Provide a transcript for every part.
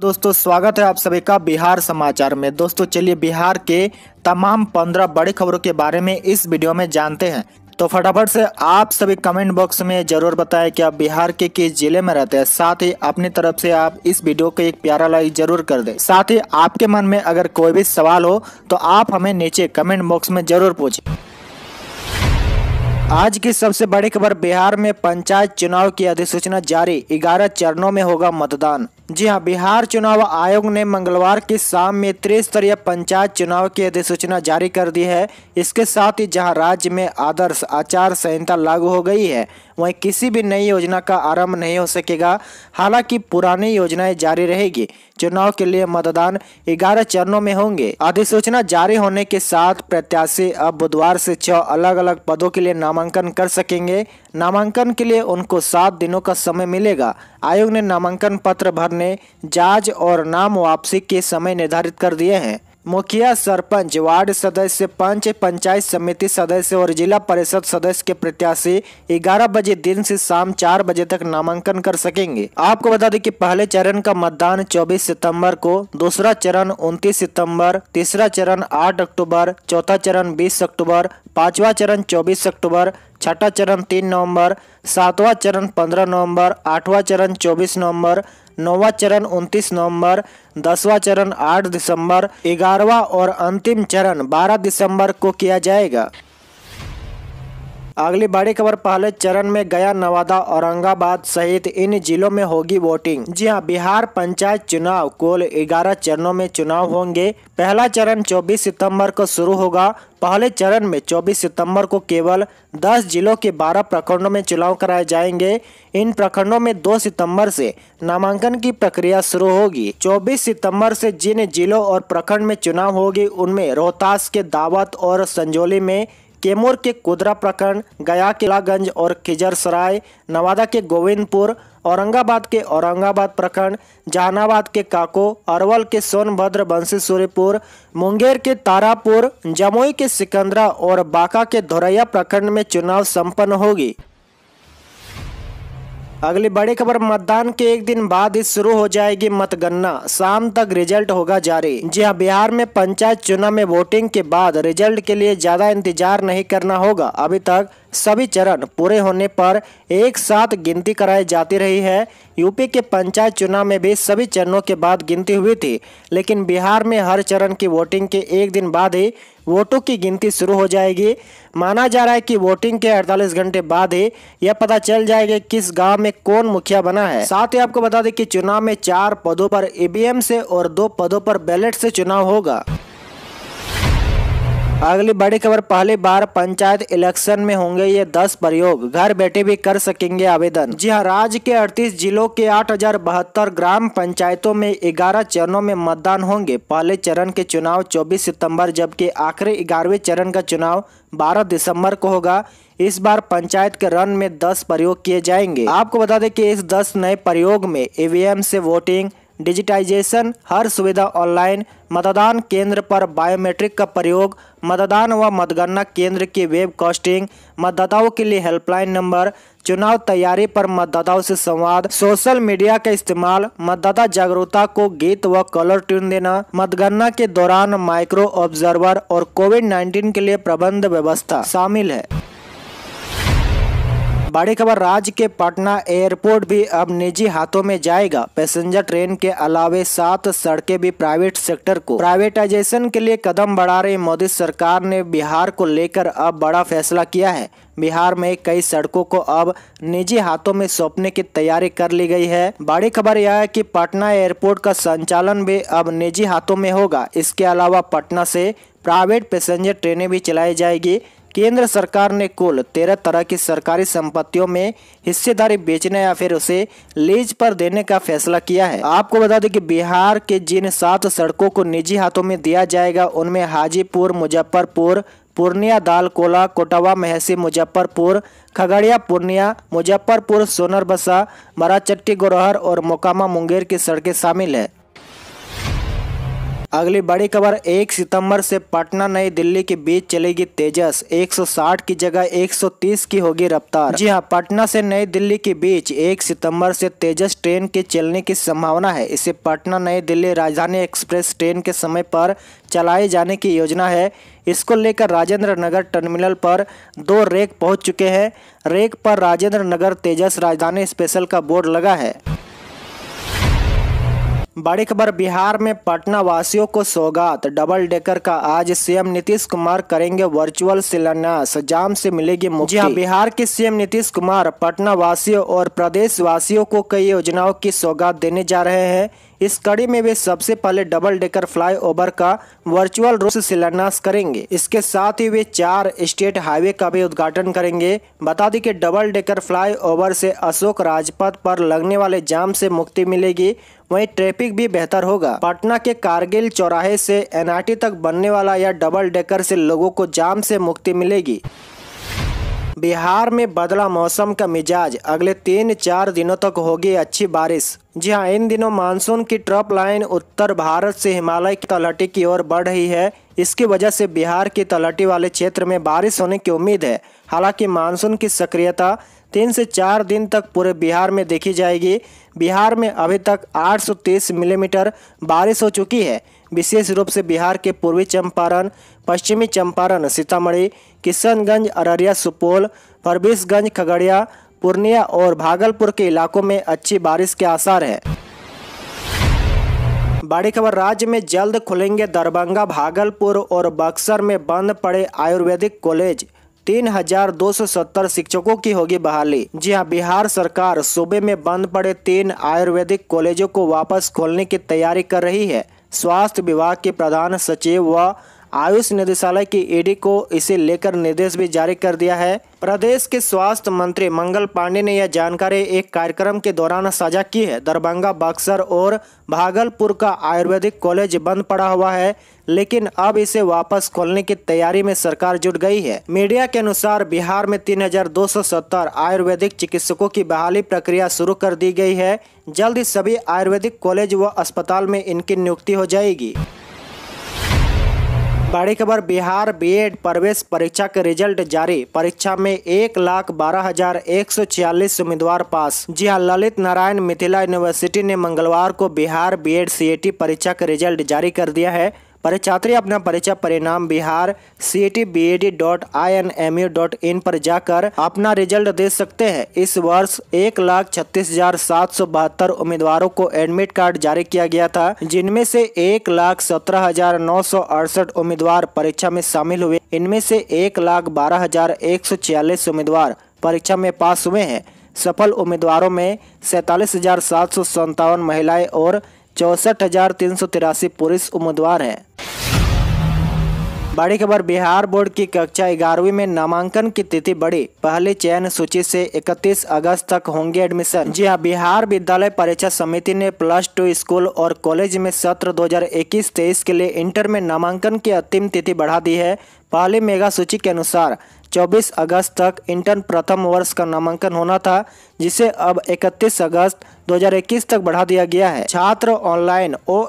दोस्तों स्वागत है आप सभी का बिहार समाचार में दोस्तों चलिए बिहार के तमाम पंद्रह बड़ी खबरों के बारे में इस वीडियो में जानते हैं तो फटाफट से आप सभी कमेंट बॉक्स में जरूर बताएं कि आप बिहार के किस जिले में रहते हैं साथ ही अपनी तरफ से आप इस वीडियो को एक प्यारा लाइक जरूर कर दें साथ ही आपके मन में अगर कोई भी सवाल हो तो आप हमें नीचे कमेंट बॉक्स में जरूर पूछे आज की सबसे बड़ी खबर बिहार में पंचायत चुनाव की अधिसूचना जारी 11 चरणों में होगा मतदान जी हाँ बिहार चुनाव आयोग ने मंगलवार की शाम में त्रिस्तरीय पंचायत चुनाव की अधिसूचना जारी कर दी है इसके साथ ही जहां राज्य में आदर्श आचार संहिता लागू हो गई है वहीं किसी भी नई योजना का आरंभ नहीं हो सकेगा हालांकि पुरानी योजनाएं जारी रहेगी चुनाव के लिए मतदान 11 चरणों में होंगे अधिसूचना जारी होने के साथ प्रत्याशी अब बुधवार से छह अलग अलग पदों के लिए नामांकन कर सकेंगे नामांकन के लिए उनको सात दिनों का समय मिलेगा आयोग ने नामांकन पत्र भरने करने जांच और नाम वापसी के समय निर्धारित कर दिए हैं मुखिया सरपंच वार्ड सदस्य पंच पंचायत समिति सदस्य और जिला परिषद सदस्य के प्रत्याशी 11 बजे दिन से शाम 4 बजे तक नामांकन कर सकेंगे आपको बता दें कि पहले चरण का मतदान 24 सितंबर को दूसरा चरण 29 सितंबर, तीसरा चरण 8 अक्टूबर चौथा चरण 20 अक्टूबर पांचवा चरण 24 अक्टूबर छठा चरण तीन नवंबर सातवां चरण पंद्रह नवंबर आठवां चरण चौबीस नवंबर नौवा चरण उनतीस नवंबर दसवां चरण आठ दिसंबर ग्यारहवा और अंतिम चरण बारह दिसंबर को किया जाएगा अगली बड़ी खबर पहले चरण में गया नवादा औरंगाबाद सहित इन जिलों में होगी वोटिंग जी हाँ बिहार पंचायत चुनाव कुल ग्यारह चरणों में चुनाव होंगे पहला चरण 24 सितंबर को शुरू होगा पहले चरण में 24 सितंबर को केवल 10 जिलों के 12 प्रखंडों में चुनाव कराए जाएंगे इन प्रखंडों में 2 सितंबर से नामांकन की प्रक्रिया शुरू होगी 24 सितंबर से जिन जिलों और प्रखंड में चुनाव होगी उनमें रोहतास के दावत और संजोली में कैमोर के कोदरा प्रखंड गया के लागंज और खिजरसराय नवादा के गोविंदपुर औरंगाबाद के औरंगाबाद प्रखंड जहानाबाद के काको अरवल के सोनभद्र बंसी सूर्यपुर मुंगेर के तारापुर जमुई के सिकंदरा और बांका के धोरैया प्रखंड में चुनाव संपन्न होगी अगली बड़ी खबर मतदान के एक दिन बाद ही शुरू हो जाएगी मतगणना शाम तक रिजल्ट होगा जारी जी हाँ बिहार में पंचायत चुनाव में वोटिंग के बाद रिजल्ट के लिए ज्यादा इंतजार नहीं करना होगा अभी तक सभी चरण पूरे होने पर एक साथ गिनती कराई जाती रही है यूपी के पंचायत चुनाव में भी सभी चरणों के बाद गिनती हुई थी लेकिन बिहार में हर चरण की वोटिंग के एक दिन बाद ही वोटों की गिनती शुरू हो जाएगी माना जा रहा है कि वोटिंग के 48 घंटे बाद ही यह पता चल जाएगा किस गांव में कौन मुखिया बना है साथ ही आपको बता दें कि चुनाव में चार पदों पर ईवीएम से और दो पदों पर बैलेट से चुनाव होगा अगली बड़ी खबर पहली बार पंचायत इलेक्शन में होंगे ये दस प्रयोग घर बैठे भी कर सकेंगे आवेदन जी हाँ राज्य के अड़तीस जिलों के आठ ग्राम पंचायतों में ग्यारह चरणों में मतदान होंगे पहले चरण के चुनाव 24 सितंबर जबकि आखिरी ग्यारहवें चरण का चुनाव 12 दिसंबर को होगा इस बार पंचायत के रन में 10 प्रयोग किए जाएंगे आपको बता दें कि इस 10 नए प्रयोग में ईवीएम से वोटिंग डिजिटाइजेशन हर सुविधा ऑनलाइन मतदान केंद्र पर बायोमेट्रिक का प्रयोग मतदान व मतगणना केंद्र की वेब कास्टिंग मतदाताओं के लिए हेल्पलाइन नंबर चुनाव तैयारी पर मतदाताओं से संवाद सोशल मीडिया का इस्तेमाल मतदाता जागरूकता को गीत व कलर ट्यून देना मतगणना के दौरान माइक्रो ऑब्जर्वर और कोविड 19 के लिए प्रबंध व्यवस्था शामिल है बड़ी खबर राज्य के पटना एयरपोर्ट भी अब निजी हाथों में जाएगा पैसेंजर ट्रेन के अलावे सात सड़कें भी प्राइवेट सेक्टर को प्राइवेटाइजेशन के लिए कदम बढ़ा रही मोदी सरकार ने बिहार को लेकर अब बड़ा फैसला किया है बिहार में कई सड़कों को अब निजी हाथों में सौंपने की तैयारी कर ली गई है बड़ी खबर यह है कि पटना एयरपोर्ट का संचालन भी अब निजी हाथों में होगा इसके अलावा पटना से प्राइवेट पैसेंजर ट्रेनें भी चलाई जाएगी केंद्र सरकार ने कुल तेरह तरह की सरकारी संपत्तियों में हिस्सेदारी बेचने या फिर उसे लीज पर देने का फैसला किया है आपको बता दें कि बिहार के जिन सात सड़कों को निजी हाथों में दिया जाएगा उनमें हाजीपुर मुजफ्फरपुर पूर्णिया दालकोला कोटावा महसी मुजफ्फरपुर खगड़िया पूर्णिया मुजफ्फरपुर सोनरबसा मराचट्टी गोरहर और मोकामा मुंगेर की सड़कें शामिल है अगली बड़ी खबर 1 सितंबर से पटना नई दिल्ली के बीच चलेगी तेजस 160 की जगह 130 की होगी रफ्तार जी हाँ पटना से नई दिल्ली के बीच 1 सितंबर से तेजस ट्रेन के चलने की संभावना है इसे पटना नई दिल्ली राजधानी एक्सप्रेस ट्रेन के समय पर चलाए जाने की योजना है इसको लेकर राजेंद्र नगर टर्मिनल पर दो रेक पहुंच चुके हैं रेक पर राजेंद्र नगर तेजस राजधानी स्पेशल का बोर्ड लगा है बड़ी खबर बिहार में पटना वासियों को सौगात डबल डेकर का आज सीएम नीतीश कुमार करेंगे वर्चुअल शिलान्यास जाम से मिलेगी मुक्ति जी हाँ बिहार के सीएम नीतीश कुमार पटना वासियों और प्रदेश वासियों को कई योजनाओं की सौगात देने जा रहे हैं इस कड़ी में वे सबसे पहले डबल डेकर फ्लाई ओवर का वर्चुअल रूप से शिलान्यास करेंगे इसके साथ ही वे चार स्टेट हाईवे का भी उद्घाटन करेंगे बता दें कि डबल डेकर फ्लाई ओवर से अशोक राजपथ पर लगने वाले जाम से मुक्ति मिलेगी वहीं ट्रैफिक भी बेहतर होगा पटना के कारगिल चौराहे से एनआईटी तक बनने वाला यह डबल डेकर से लोगों को जाम से मुक्ति मिलेगी बिहार में बदला मौसम का मिजाज अगले तीन चार दिनों तक होगी अच्छी बारिश जी हाँ इन दिनों मानसून की ट्रप लाइन उत्तर भारत से हिमालय की तलहटी की ओर बढ़ रही है इसकी वजह से बिहार की तलहटी वाले क्षेत्र में बारिश होने की उम्मीद है हालांकि मानसून की सक्रियता तीन से चार दिन तक पूरे बिहार में देखी जाएगी बिहार में अभी तक 830 मिलीमीटर बारिश हो चुकी है विशेष रूप से बिहार के पूर्वी चंपारण पश्चिमी चंपारण सीतामढ़ी किशनगंज अररिया सुपौल फरबिसगंज खगड़िया पूर्णिया और भागलपुर के इलाकों में अच्छी बारिश के आसार है बड़ी खबर राज्य में जल्द खुलेंगे दरभंगा भागलपुर और बक्सर में बंद पड़े आयुर्वेदिक कॉलेज तीन हजार दो सौ सत्तर शिक्षकों की होगी बहाली जी हां बिहार सरकार सूबे में बंद पड़े तीन आयुर्वेदिक कॉलेजों को वापस खोलने की तैयारी कर रही है स्वास्थ्य विभाग के प्रधान सचिव व आयुष निदेशालय की ईडी e को इसे लेकर निर्देश भी जारी कर दिया है प्रदेश के स्वास्थ्य मंत्री मंगल पांडे ने यह जानकारी एक कार्यक्रम के दौरान साझा की है दरभंगा बक्सर और भागलपुर का आयुर्वेदिक कॉलेज बंद पड़ा हुआ है लेकिन अब इसे वापस खोलने की तैयारी में सरकार जुट गई है मीडिया के अनुसार बिहार में 3,270 आयुर्वेदिक चिकित्सकों की बहाली प्रक्रिया शुरू कर दी गई है जल्द ही सभी आयुर्वेदिक कॉलेज व अस्पताल में इनकी नियुक्ति हो जाएगी बड़ी खबर बिहार बीएड प्रवेश परीक्षा के रिजल्ट जारी परीक्षा में एक लाख बारह हजार एक सौ छियालीस उम्मीदवार पास जी हाँ ललित नारायण मिथिला यूनिवर्सिटी ने मंगलवार को बिहार बीएड सीएटी परीक्षा का रिजल्ट जारी कर दिया है परीक्षार्थी अपना परीक्षा परिणाम Bihar C T B A D dot I N M U dot in पर जाकर अपना रिजल्ट दे सकते हैं इस वर्ष एक लाख छत्तीस हजार सात सौ बहत्तर उम्मीदवारों को एडमिट कार्ड जारी किया गया था जिनमें से एक लाख सत्रह हजार नौ सौ अड़सठ उम्मीदवार परीक्षा में शामिल हुए इनमें से एक लाख बारह हजार एक सौ छियालीस उम्मीदवार परीक्षा में पास हुए हैं सफल उम्मीदवारों में सैतालीस हजार सात सौ संतावन महिलाएं और चौसठ हजार तीन सौ तिरासी पुरुष उम्मीदवार हैं बड़ी खबर बिहार बोर्ड की कक्षा ग्यारहवीं में नामांकन की तिथि बढ़ी पहले चयन सूची से 31 अगस्त तक होंगे एडमिशन जी हां बिहार विद्यालय परीक्षा समिति ने प्लस टू स्कूल और कॉलेज में सत्र 2021-23 के लिए इंटर में नामांकन की अंतिम तिथि बढ़ा दी है पहले मेगा सूची के अनुसार 24 अगस्त तक इंटर्न प्रथम वर्ष का नामांकन होना था जिसे अब 31 अगस्त 2021 तक बढ़ा दिया गया है छात्र ऑनलाइन ओ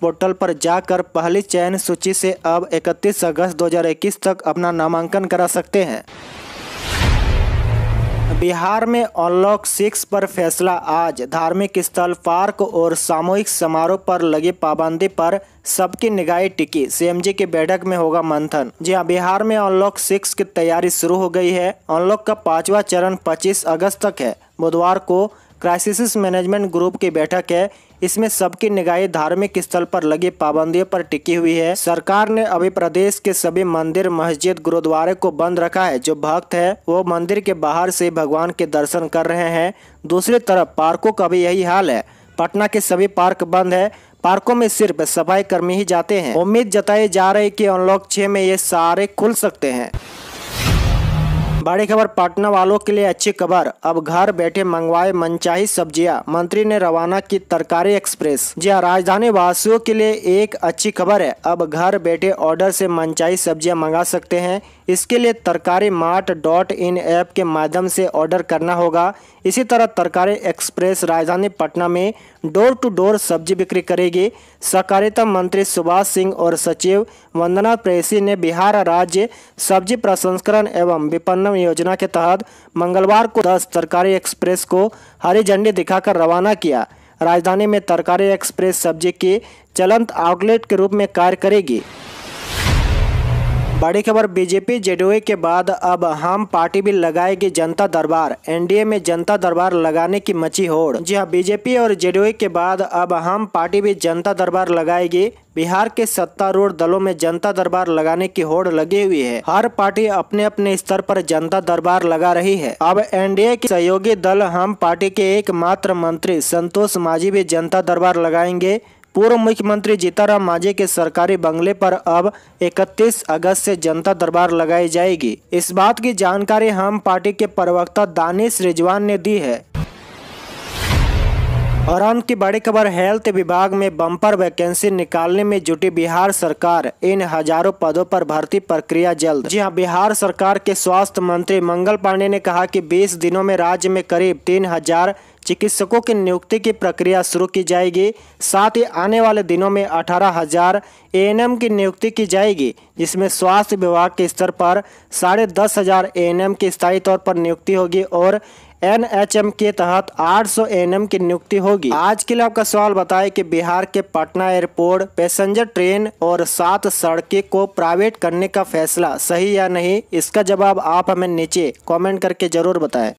पोर्टल पर जाकर पहली चयन सूची से अब 31 अगस्त 2021 तक अपना नामांकन करा सकते हैं बिहार में अनलॉक सिक्स पर फैसला आज धार्मिक स्थल पार्क और सामूहिक समारोह पर लगी पाबंदी पर सबकी निगाहें टिकी सीएमजी की बैठक में होगा मंथन जी हाँ बिहार में अनलॉक सिक्स की तैयारी शुरू हो गई है अनलॉक का पांचवा चरण 25 अगस्त तक है बुधवार को क्राइसिस मैनेजमेंट ग्रुप की बैठक है इसमें सबकी निगाहें धार्मिक स्थल पर लगी पाबंदियों पर टिकी हुई है सरकार ने अभी प्रदेश के सभी मंदिर मस्जिद गुरुद्वारे को बंद रखा है जो भक्त है वो मंदिर के बाहर से भगवान के दर्शन कर रहे हैं दूसरी तरफ पार्कों का भी यही हाल है पटना के सभी पार्क बंद है पार्कों में सिर्फ सफाई कर्मी ही जाते हैं उम्मीद जताई जा रही कि अनलॉक छः में ये सारे खुल सकते हैं बड़ी खबर पटना वालों के लिए अच्छी खबर अब घर बैठे मंगवाए मनचाही सब्जियां मंत्री ने रवाना की तरकारी एक्सप्रेस जी हाँ, राजधानी वासियों के लिए एक अच्छी खबर है अब घर बैठे ऑर्डर से मनचाही सब्जियां मंगा सकते हैं इसके लिए तरकारी मार्ट डॉट इन ऐप के माध्यम से ऑर्डर करना होगा इसी तरह तरकारी एक्सप्रेस राजधानी पटना में डोर टू डोर सब्जी बिक्री करेगी सहकारिता मंत्री सुभाष सिंह और सचिव वंदना प्रेसी ने बिहार राज्य सब्जी प्रसंस्करण एवं विपणन योजना के तहत मंगलवार को दस तरकारी एक्सप्रेस को हरी झंडी दिखाकर रवाना किया राजधानी में तरकारी एक्सप्रेस सब्जी की चलंत आउटलेट के रूप में कार्य करेगी बड़ी खबर बीजेपी जेडीयू के बाद अब हम पार्टी भी लगाएगी जनता दरबार एनडीए में जनता दरबार लगाने की मची होड़ जी हाँ बीजेपी और जेडीयू के बाद अब हम पार्टी भी जनता दरबार लगाएगी बिहार के सत्तारूढ़ दलों में जनता दरबार लगाने की होड़ लगी हुई है हर पार्टी अपने अपने स्तर पर जनता दरबार लगा रही है अब एनडीए के सहयोगी दल हम पार्टी के एकमात्र मंत्री संतोष मांझी भी जनता दरबार लगाएंगे पूर्व मुख्यमंत्री जीताराम मांझी के सरकारी बंगले पर अब 31 अगस्त से जनता दरबार लगाई जाएगी इस बात की जानकारी हम पार्टी के प्रवक्ता दानिश रिजवान ने दी है और अंत की बड़ी खबर हेल्थ विभाग में बम्पर वैकेंसी निकालने में जुटी बिहार सरकार इन हजारों पदों पर भर्ती प्रक्रिया जल्द जी हां बिहार सरकार के स्वास्थ्य मंत्री मंगल पांडे ने कहा कि 20 दिनों में राज्य में करीब तीन हजार चिकित्सकों की नियुक्ति की प्रक्रिया शुरू की जाएगी साथ ही आने वाले दिनों में अठारह हजार एएनएम की नियुक्ति की जाएगी जिसमें स्वास्थ्य विभाग के स्तर पर साढ़े दस हजार एम की स्थायी तौर पर नियुक्ति होगी और एनएचएम के तहत 800 सौ की नियुक्ति होगी आज के लिए आपका सवाल बताए कि बिहार के पटना एयरपोर्ट पैसेंजर ट्रेन और सात सड़कें को प्राइवेट करने का फैसला सही या नहीं इसका जवाब आप हमें नीचे कमेंट करके जरूर बताएं